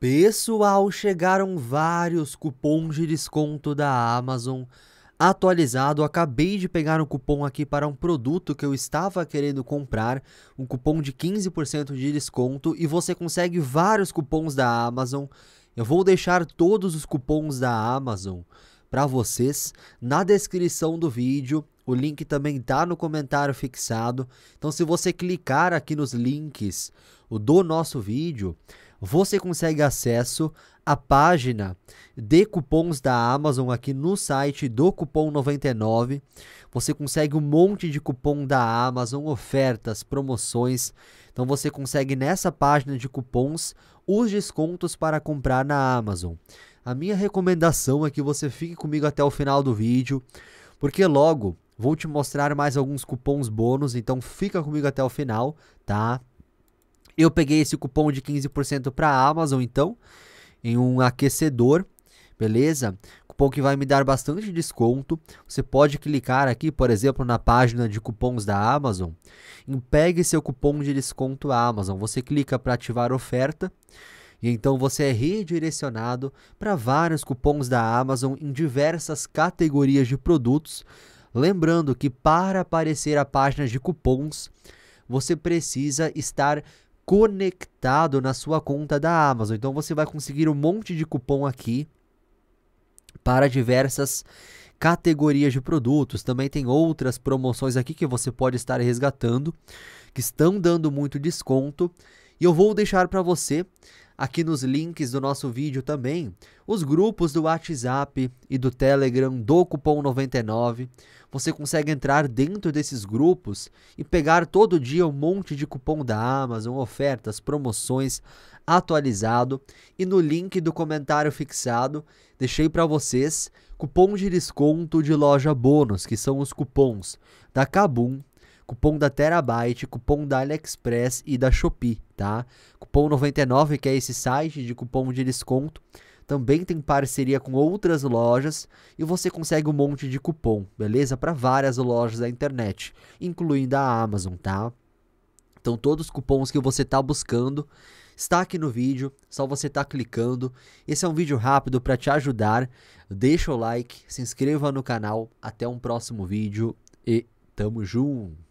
Pessoal, chegaram vários cupons de desconto da Amazon atualizado. Acabei de pegar um cupom aqui para um produto que eu estava querendo comprar, um cupom de 15% de desconto e você consegue vários cupons da Amazon. Eu vou deixar todos os cupons da Amazon para vocês na descrição do vídeo. O link também está no comentário fixado. Então se você clicar aqui nos links do nosso vídeo, você consegue acesso à página de cupons da Amazon aqui no site do Cupom 99. Você consegue um monte de cupom da Amazon, ofertas, promoções. Então você consegue nessa página de cupons os descontos para comprar na Amazon. A minha recomendação é que você fique comigo até o final do vídeo, porque logo vou te mostrar mais alguns cupons bônus, então fica comigo até o final, tá? Eu peguei esse cupom de 15% para a Amazon, então, em um aquecedor, beleza? Cupom que vai me dar bastante desconto. Você pode clicar aqui, por exemplo, na página de cupons da Amazon, e pegue seu cupom de desconto Amazon. Você clica para ativar oferta e então você é redirecionado para vários cupons da Amazon em diversas categorias de produtos. Lembrando que para aparecer a página de cupons, você precisa estar conectado na sua conta da Amazon. Então você vai conseguir um monte de cupom aqui para diversas categorias de produtos. Também tem outras promoções aqui que você pode estar resgatando, que estão dando muito desconto. E eu vou deixar para você aqui nos links do nosso vídeo também os grupos do WhatsApp e do Telegram do Cupom 99. Você consegue entrar dentro desses grupos e pegar todo dia um monte de cupom da Amazon, ofertas, promoções atualizado e no link do comentário fixado deixei para vocês cupom de desconto de loja bônus, que são os cupons da Kabum Cupom da Terabyte, cupom da AliExpress e da Shopee, tá? Cupom 99, que é esse site de cupom de desconto, também tem parceria com outras lojas e você consegue um monte de cupom, beleza? Para várias lojas da internet, incluindo a Amazon, tá? Então todos os cupons que você está buscando está aqui no vídeo, só você tá clicando. Esse é um vídeo rápido para te ajudar. Deixa o like, se inscreva no canal. Até um próximo vídeo e tamo junto.